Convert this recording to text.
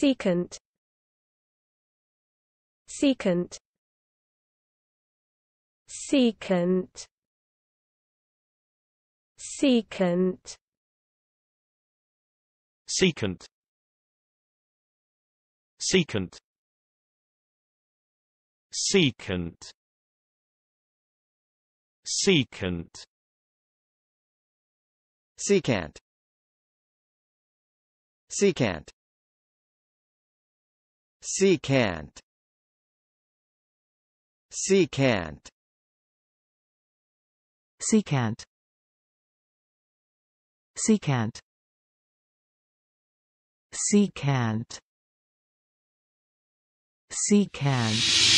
secant secant secant secant secant secant secant secant secant secant secant secant secant secant secant secant